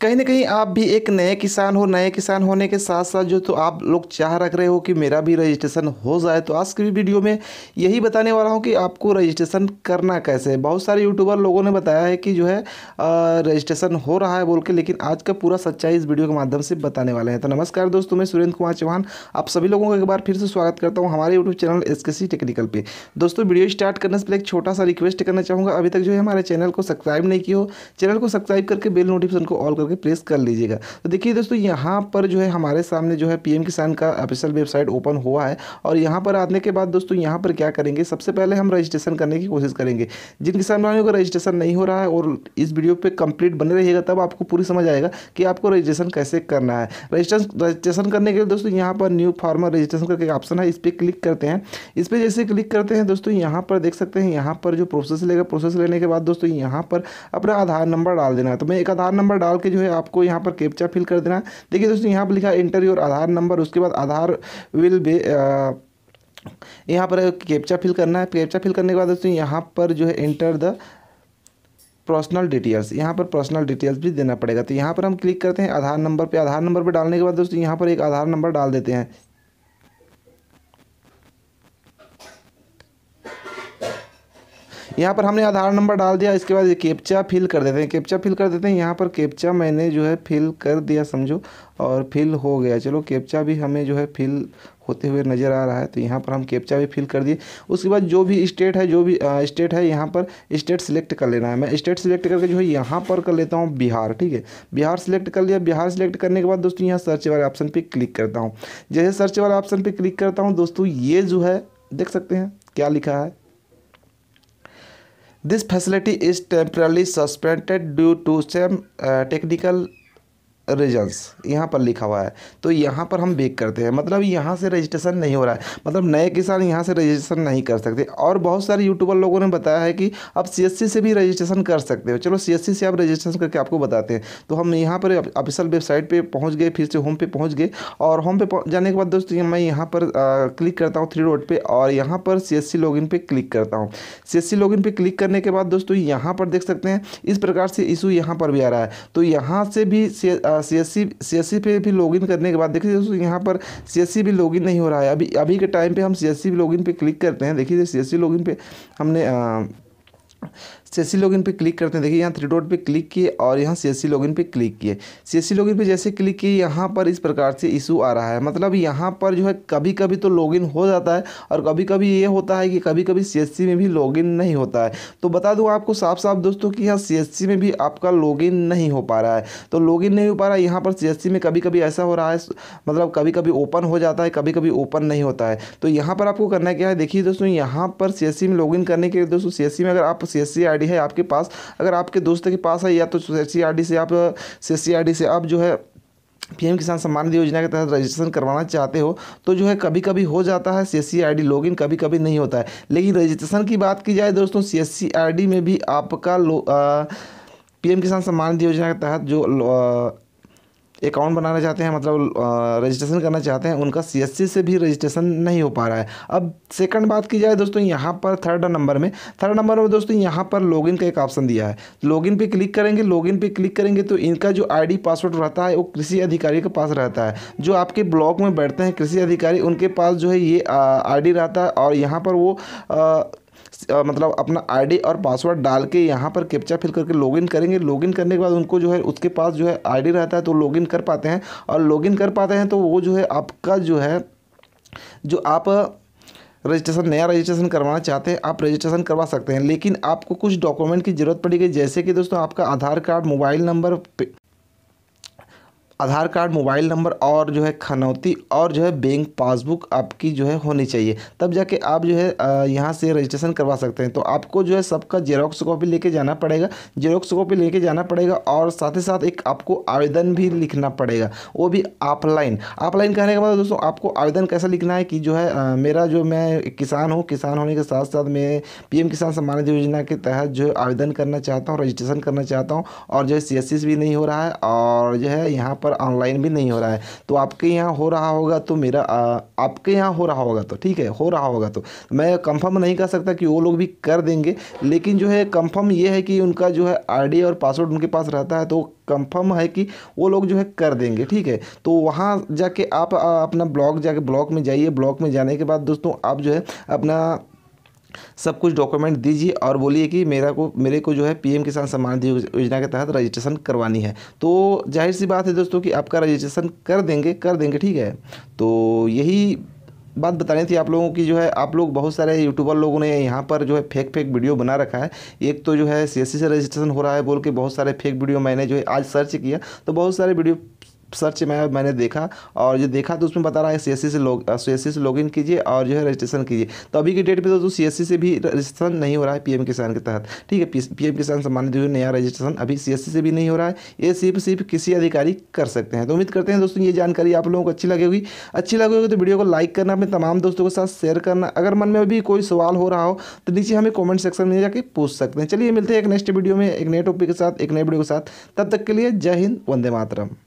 कहीं ना कहीं आप भी एक नए किसान हो नए किसान होने के साथ साथ जो तो आप लोग चाह रख रहे हो कि मेरा भी रजिस्ट्रेशन हो जाए तो आज की वीडियो में यही बताने वाला हूँ कि आपको रजिस्ट्रेशन करना कैसे है बहुत सारे यूट्यूबर लोगों ने बताया है कि जो है रजिस्ट्रेशन हो रहा है बोल के लेकिन आज का पूरा सच्चाई इस वीडियो के माध्यम से बताने वाले हैं तो नमस्कार दोस्तों मैं सुरेंद्र कुमार चौहान आप सभी लोगों का एक बार फिर से स्वागत करता हूँ हमारे यूट्यूब चैनल एस टेक्निकल पे दोस्तों वीडियो स्टार्ट करने से पहले एक छोटा सा रिक्वेस्ट करना चाहूँगा अभी तक जो है हमारे चैनल को सब्सक्राइब नहीं किया हो चैनल को सब्सक्राइब करके बेल नोटिफिकेशन को ऑल होकर प्रेस कर लीजिएगा तो देखिए दोस्तों यहाँ पर जो है हमारे सामने जो है पीएम किसान का ऑफिशियल वेबसाइट ओपन हुआ है और यहाँ पर आने के बाद दोस्तों यहाँ पर क्या करेंगे सबसे पहले हम रजिस्ट्रेशन करने की कोशिश करेंगे जिन किसान भाइयों का रजिस्ट्रेशन नहीं हो रहा है और इस वीडियो पर कंप्लीट बने रहिएगा तब आपको पूरी समझ आएगा कि आपको रजिस्ट्रेशन कैसे करना है रजिस्ट्रेशन करने के लिए दोस्तों यहाँ पर न्यू फार्मर रजिस्ट्रेशन करके ऑप्शन है इस पर क्लिक करते हैं इस पर जैसे क्लिक करते हैं दोस्तों यहाँ पर देख सकते हैं यहाँ पर जो प्रोसेस लेगा प्रोसेस लेने के बाद दोस्तों यहाँ पर अपना आधार नंबर डाल देना है तो मैं एक आधार नंबर डाल के जो है आपको यहाँ पर कैप्चा फिल कर देना देखिए दोस्तों यहाँ पर लिखा इंटर योर आधार नंबर उसके बाद आधार विल बे यहाँ पर कैप्चा फिल करना है कैप्चा फिल करने के बाद दोस्तों यहाँ पर जो है इंटर द पर्सनल डिटेल्स यहाँ पर पर्सनल डिटेल्स भी देना पड़ेगा तो यहाँ पर हम क्लिक करते हैं आधार नंबर पे आधार नंबर पे डालने के बाद दोस्तों यहाँ पर एक आधार नंबर डाल देते हैं यहाँ पर हमने आधार नंबर डाल दिया इसके बाद कैप्चा फिल कर देते हैं केप्चा फिल कर देते हैं यहाँ पर कैप्चा मैंने जो है फिल कर दिया समझो और फिल हो गया चलो कैप्चा भी हमें जो है फिल होते हुए नज़र आ रहा है तो यहाँ पर हम कैप्चा भी फिल कर दिए उसके बाद जो भी स्टेट है जो भी स्टेट है यहाँ पर स्टेट सिलेक्ट कर लेना है मैं स्टेट सिलेक्ट करके जो है यहाँ पर कर लेता हूँ बिहार ठीक है बिहार सेलेक्ट कर लिया बिहार सेलेक्ट करने के बाद दोस्तों यहाँ सर्च वाले ऑप्शन पर क्लिक करता हूँ जैसे सर्च वाले ऑप्शन पर क्लिक करता हूँ दोस्तों ये जो है देख सकते हैं क्या लिखा है This facility is temporarily suspended due to some uh, technical reasons यहाँ पर लिखा हुआ है तो यहाँ पर हम बेक करते हैं मतलब यहाँ से रजिस्ट्रेशन नहीं हो रहा है मतलब नए किसान यहाँ से रजिस्ट्रेशन नहीं कर सकते और बहुत सारे यूट्यूबर लोगों ने बताया है कि आप सीएससी से भी रजिस्ट्रेशन कर सकते हो चलो सीएससी से आप रजिस्ट्रेशन करके आपको बताते हैं तो हम यहाँ पर ऑफिसल वेबसाइट पर पहुँच गए फिर से होम पे पहुँच गए और होम पे जाने के बाद दोस्तों मैं यहाँ पर क्लिक करता हूँ थ्री रोड पर और यहाँ पर सी एस पे क्लिक करता हूँ सी एस सी क्लिक करने के बाद दोस्तों यहाँ पर देख सकते हैं इस प्रकार से इशू यहाँ पर भी आ रहा है तो यहाँ से भी सी एस सी सी एस सी पे भी लॉगिन करने के बाद देखिए दोस्तों यहाँ पर सी भी लॉगिन नहीं हो रहा है अभी अभी के टाइम पे हम सी एस सी लॉगिन पे क्लिक करते हैं देखिए सी एस सी लॉगिन पे हमने सी लॉगिन पे क्लिक करते हैं देखिए यहाँ थ्री डॉट पे क्लिक किए और यहाँ सी एस सी लॉगिन पे क्लिक किए सी एस लॉगिन पे जैसे क्लिक किए यहाँ पर इस प्रकार से इशू आ रहा है मतलब यहाँ पर जो है कभी कभी तो लॉगिन हो जाता है और कभी कभी ये होता है कि कभी कभी सी में भी लॉगिन नहीं होता है तो बता दूँ आपको साफ साफ दोस्तों कि यहाँ सी में भी आपका लॉगिन नहीं हो पा रहा है तो लॉगिन नहीं हो पा रहा है यहाँ पर सी में कभी कभी ऐसा हो रहा है मतलब कभी कभी ओपन हो जाता है कभी कभी ओपन नहीं होता है तो यहाँ पर आपको करना क्या है देखिए दोस्तों यहाँ पर सी में लॉगिन करने के लिए दोस्तों सी में अगर आप सी एस सी है आपके पास अगर आपके दोस्त के पास है या तो सी से आप सी से आप जो है पीएम किसान सम्मान निधि योजना के तहत रजिस्ट्रेशन करवाना चाहते हो तो जो है कभी कभी हो जाता है सी एस सी लॉगिन कभी कभी नहीं होता है लेकिन रजिस्ट्रेशन की बात की जाए दोस्तों सी एस सी आई डी में भी आपका पीएम किसान सम्मान निधि योजना के तहत जो अकाउंट बनाना चाहते हैं मतलब रजिस्ट्रेशन करना चाहते हैं उनका सी से भी रजिस्ट्रेशन नहीं हो पा रहा है अब सेकंड बात की जाए दोस्तों यहाँ पर थर्ड नंबर में थर्ड नंबर में दोस्तों यहाँ पर लॉगिन का एक ऑप्शन दिया है लॉगिन पे क्लिक करेंगे लॉगिन पे क्लिक करेंगे तो इनका जो आईडी पासवर्ड रहता है वो कृषि अधिकारी के पास रहता है जो आपके ब्लॉक में बैठते हैं कृषि अधिकारी उनके पास जो है ये आई रहता है और यहाँ पर वो मतलब अपना आईडी और पासवर्ड डाल के यहाँ पर कैप्चा फिल करके लॉगिन करेंगे लॉगिन करने के बाद उनको जो है उसके पास जो है आईडी रहता है तो लॉगिन कर पाते हैं और लॉगिन कर पाते हैं तो वो जो है आपका जो है जो आप रजिस्ट्रेशन नया रजिस्ट्रेशन करवाना चाहते हैं आप रजिस्ट्रेशन करवा सकते हैं लेकिन आपको कुछ डॉक्यूमेंट की ज़रूरत पड़ेगी जैसे कि दोस्तों आपका Aadhaar card mobile number Aadhaar card mobile number और जो है खनौती और जो है बैंक पासबुक आपकी जो है होनी चाहिए तब जाके आप जो है यहाँ से रजिस्ट्रेशन करवा सकते हैं तो आपको जो है सबका जेरोक्स कॉपी लेके जाना पड़ेगा जेरोक्स कॉपी लेके जाना पड़ेगा और साथ ही साथ एक आपको आवेदन भी लिखना पड़ेगा वो भी ऑफलाइन ऑफलाइन कहने के बाद मतलब दोस्तों आपको आवेदन कैसा लिखना है कि जो है आ, मेरा जो मैं किसान हूँ किसान होने के साथ साथ मैं पी किसान सम्मान निधि योजना के तहत जो आवेदन करना चाहता हूँ रजिस्ट्रेशन करना चाहता हूँ और जो है सी भी नहीं हो रहा है और जो है यहाँ पर ऑनलाइन भी नहीं हो रहा है तो आपके यहाँ हो रहा होगा तो मेरा आ, आपके यहाँ हो रहा होगा तो ठीक है हो रहा होगा तो मैं कंफर्म नहीं कर सकता कि वो लोग भी कर देंगे लेकिन जो है कंफर्म ये है कि उनका जो है आईडी और पासवर्ड उनके पास रहता है तो कंफर्म है कि वो लोग जो है कर देंगे ठीक है तो वहाँ जाके आप अपना ब्लॉग जाके ब्लॉक में जाइए ब्लॉक में जाने के बाद दोस्तों आप जो है अपना सब कुछ डॉक्यूमेंट दीजिए और बोलिए कि मेरा को मेरे को जो है पीएम किसान सम्मान निधि योजना के तहत रजिस्ट्रेशन करवानी है तो जाहिर सी बात है दोस्तों कि आपका रजिस्ट्रेशन कर देंगे कर देंगे ठीक है तो यही बात बतानी थी आप लोगों की जो है आप लोग बहुत सारे यूट्यूबर लोगों ने यहाँ पर जो है फेक फेक वीडियो बना रखा है एक तो जो है सी से रजिस्ट्रेशन हो रहा है बोल के बहुत सारे फेक वीडियो मैंने जो है आज सर्च किया तो बहुत सारे वीडियो सर्च में मैंने देखा और जो देखा तो उसमें बता रहा है सी से लोग सी से लॉग इन कीजिए और जो है रजिस्ट्रेशन कीजिए तो अभी की डेट पे दोस्तों सी तो से भी रजिस्ट्रेशन नहीं हो रहा है पीएम किसान के तहत ठीक है पीएम किसान सम्मान निधि नया रजिस्ट्रेशन अभी सी से भी नहीं हो रहा है ये सिर्फ सिर्फ किसी अधिकारी कर सकते हैं तो उम्मीद करते हैं दोस्तों ये जानकारी आप लोगों को अच्छी लगेगी अच्छी लगेगी तो वीडियो को लाइक करना अपने तमाम दोस्तों के साथ शेयर करना अगर मन में भी कोई सवाल हो रहा हो तो नीचे हमें कॉमेंट सेक्शन में जाकर पूछ सकते हैं चलिए मिलते हैं एक नेक्स्ट वीडियो में एक नए टॉपिक के साथ एक नए वीडियो के साथ तब तक के लिए जय हिंद वंदे मातरम